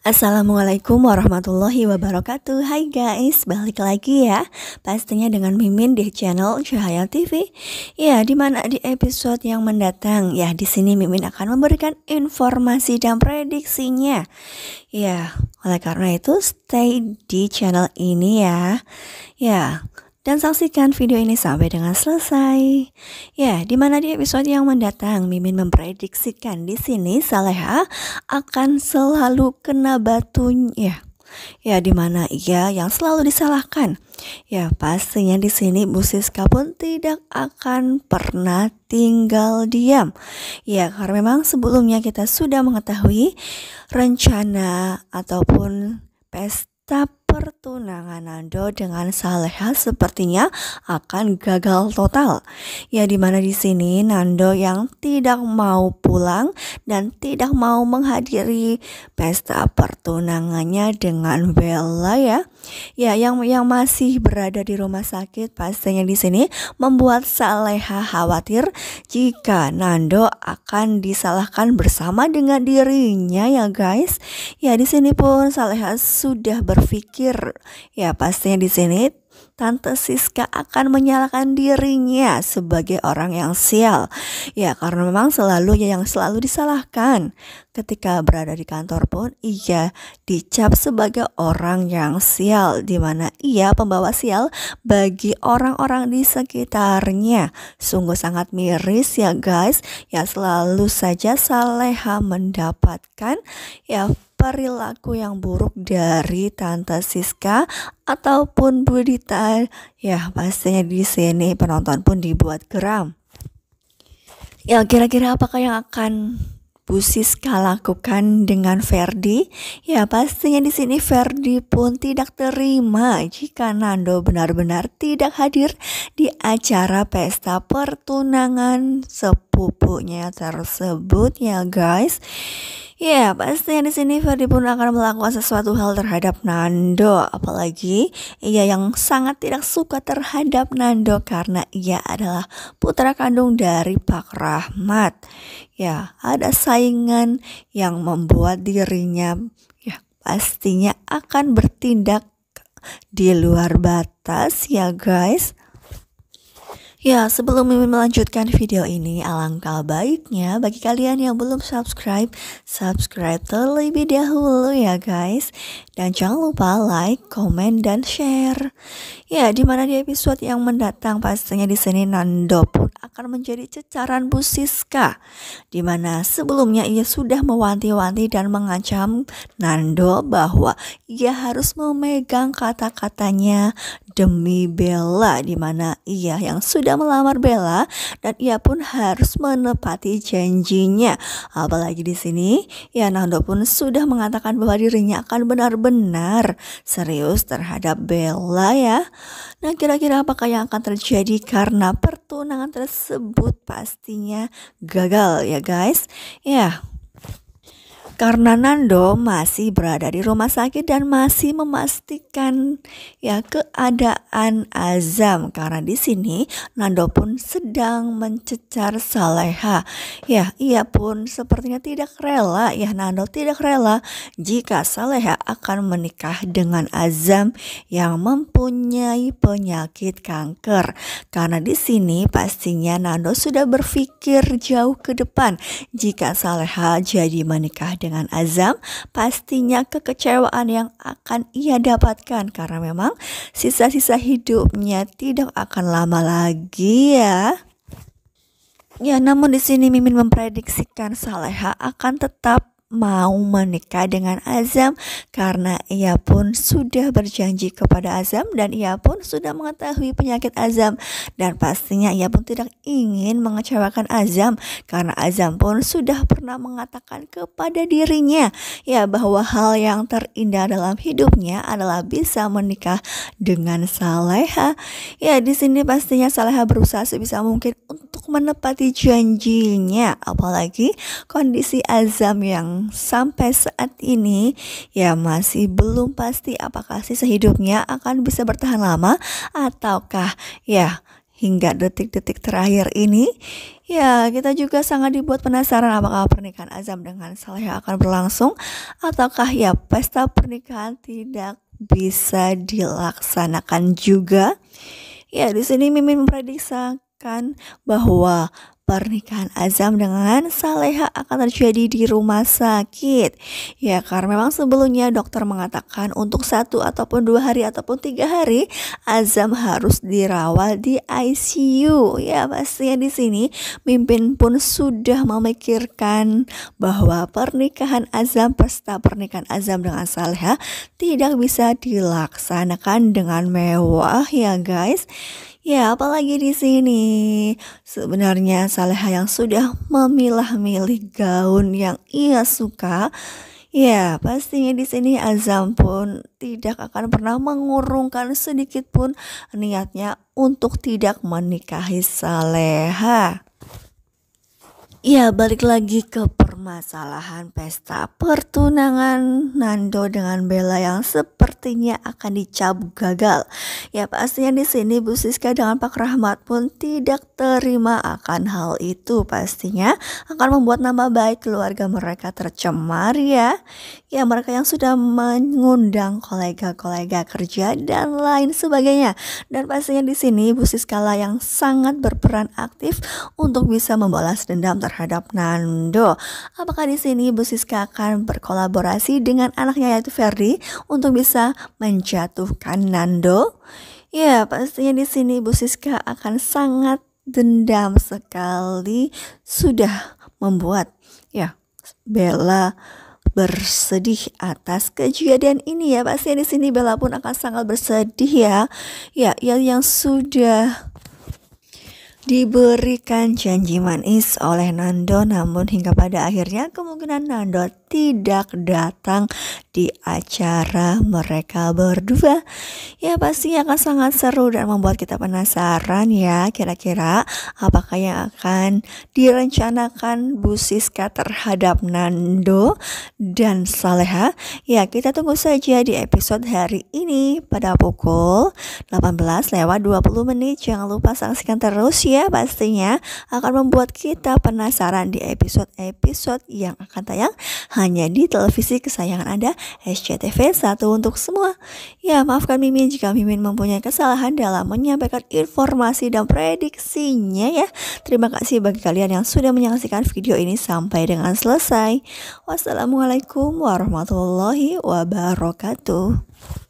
Assalamualaikum warahmatullahi wabarakatuh Hai guys, balik lagi ya Pastinya dengan Mimin di channel Cahaya TV Ya, dimana di episode yang mendatang Ya, di sini Mimin akan memberikan informasi dan prediksinya Ya, oleh karena itu stay di channel ini ya Ya, dan saksikan video ini sampai dengan selesai. Ya, di mana di episode yang mendatang Mimin memprediksikan di sini Saleha akan selalu kena batunya. Ya, ya, di mana ia yang selalu disalahkan. Ya, pastinya di sini Bu Siska pun tidak akan pernah tinggal diam. Ya, karena memang sebelumnya kita sudah mengetahui rencana ataupun pesta pertunangan Nando dengan Saleha sepertinya akan gagal total. Ya di mana di sini Nando yang tidak mau pulang dan tidak mau menghadiri pesta pertunangannya dengan Bella ya. Ya yang yang masih berada di rumah sakit pastinya di sini membuat Saleha khawatir jika Nando akan disalahkan bersama dengan dirinya ya guys. Ya di sini pun Saleha sudah berpikir terakhir. Ya pastinya di sini Tante Siska akan menyalahkan dirinya sebagai orang yang sial. Ya karena memang selalu yang selalu disalahkan. Ketika berada di kantor pun ia dicap sebagai orang yang sial. Di mana ia pembawa sial bagi orang-orang di sekitarnya. Sungguh sangat miris ya guys. Ya selalu saja Saleha mendapatkan ya perilaku yang buruk dari Tante Siska ataupun Budita, Ya, pastinya di sini penonton pun dibuat geram. Ya, kira-kira apakah yang akan Bu Siska lakukan dengan Ferdi? Ya pastinya di sini Ferdi pun tidak terima jika Nando benar-benar tidak hadir di acara pesta pertunangan sepupunya tersebut ya guys. Ya, pastinya di sini Ferdi pun akan melakukan sesuatu hal terhadap Nando, apalagi ia yang sangat tidak suka terhadap Nando karena ia adalah putra kandung dari Pak Rahmat ya ada saingan yang membuat dirinya ya pastinya akan bertindak di luar batas ya guys Ya, sebelum melanjutkan video ini, alangkah baiknya bagi kalian yang belum subscribe, subscribe terlebih dahulu ya guys. Dan jangan lupa like, komen, dan share. Ya, di mana di episode yang mendatang pastinya di sini Nando pun akan menjadi cecaran Bu Siska. mana sebelumnya ia sudah mewanti-wanti dan mengancam Nando bahwa ia harus memegang kata-katanya demi Bella di mana ia yang sudah melamar Bella dan ia pun harus menepati janjinya. Apalagi di sini, ya Nando pun sudah mengatakan bahwa dirinya akan benar-benar serius terhadap Bella ya. Nah, kira-kira apakah yang akan terjadi karena pertunangan tersebut pastinya gagal ya guys. Ya, karena Nando masih berada di rumah sakit dan masih memastikan ya keadaan Azam karena di sini Nando pun sedang mencecar Saleha. Ya, ia pun sepertinya tidak rela ya Nando tidak rela jika Saleha akan menikah dengan Azam yang mempunyai penyakit kanker. Karena di sini pastinya Nando sudah berpikir jauh ke depan jika Saleha jadi menikah dengan dengan Azam, pastinya kekecewaan yang akan ia dapatkan karena memang sisa-sisa hidupnya tidak akan lama lagi ya. Ya, namun di sini Mimin memprediksikan Saleha akan tetap mau menikah dengan Azam karena ia pun sudah berjanji kepada Azam dan ia pun sudah mengetahui penyakit Azam dan pastinya ia pun tidak ingin mengecewakan Azam karena Azam pun sudah pernah mengatakan kepada dirinya ya bahwa hal yang terindah dalam hidupnya adalah bisa menikah dengan Saleha ya di sini pastinya Saleha berusaha sebisa mungkin menepati janjinya. Apalagi kondisi Azam yang sampai saat ini ya masih belum pasti apakah sisa hidupnya akan bisa bertahan lama ataukah ya hingga detik-detik terakhir ini ya kita juga sangat dibuat penasaran apakah pernikahan Azam dengan Saleh akan berlangsung ataukah ya pesta pernikahan tidak bisa dilaksanakan juga ya di sini Mimin memprediksi kan bahwa pernikahan Azam dengan Saleha akan terjadi di rumah sakit. Ya karena memang sebelumnya dokter mengatakan untuk satu ataupun dua hari ataupun tiga hari Azam harus dirawat di ICU. Ya pastinya di sini mimpin pun sudah memikirkan bahwa pernikahan Azam pesta pernikahan Azam dengan Saleha tidak bisa dilaksanakan dengan mewah ya guys. Ya apalagi di sini sebenarnya Saleha yang sudah memilah-milih gaun yang ia suka, ya pastinya di sini Azam pun tidak akan pernah mengurungkan sedikit pun niatnya untuk tidak menikahi Saleha. Ya balik lagi ke permasalahan pesta pertunangan Nando dengan Bella yang sepertinya akan dicap gagal. Ya pastinya di sini Bu Siska dengan Pak Rahmat pun tidak terima akan hal itu pastinya akan membuat nama baik keluarga mereka tercemar ya. Ya mereka yang sudah mengundang kolega-kolega kerja dan lain sebagainya. Dan pastinya di sini Bu Siska lah yang sangat berperan aktif untuk bisa membalas dendam terhadap Nando apakah di sini Bu Siska akan berkolaborasi dengan anaknya yaitu Ferdi untuk bisa menjatuhkan Nando? Ya, pastinya di sini Bu Siska akan sangat dendam sekali sudah membuat ya Bella bersedih atas kejadian ini ya. Pastinya di sini Bella pun akan sangat bersedih ya. Ya, yang yang sudah Diberikan janji manis oleh Nando namun hingga pada akhirnya kemungkinan Nando tidak datang di acara mereka berdua. Ya pasti akan sangat seru dan membuat kita penasaran ya kira-kira apakah yang akan direncanakan Bu Siska terhadap Nando dan Saleha. Ya kita tunggu saja di episode hari ini pada pukul 18 lewat 20 menit. Jangan lupa saksikan terus ya pastinya akan membuat kita penasaran di episode-episode yang akan tayang hanya di televisi kesayangan Anda SCTV 1 untuk semua. Ya, maafkan Mimin jika Mimin mempunyai kesalahan dalam menyampaikan informasi dan prediksinya ya. Terima kasih bagi kalian yang sudah menyaksikan video ini sampai dengan selesai. Wassalamualaikum warahmatullahi wabarakatuh.